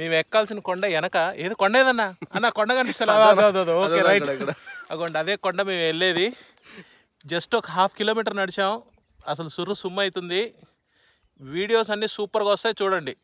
మేము ఎక్కాల్సిన కొండ వెనక ఏదో కొండ ఏదన్నా అన్న కొండ కనిపిస్తుంది ఓకే రైట్ అగోండి అదే కొండ మేము వెళ్ళేది జస్ట్ ఒక హాఫ్ కిలోమీటర్ నడిచాం అసలు సుర్రు సుమ్మ అవుతుంది వీడియోస్ అన్నీ సూపర్గా వస్తాయి చూడండి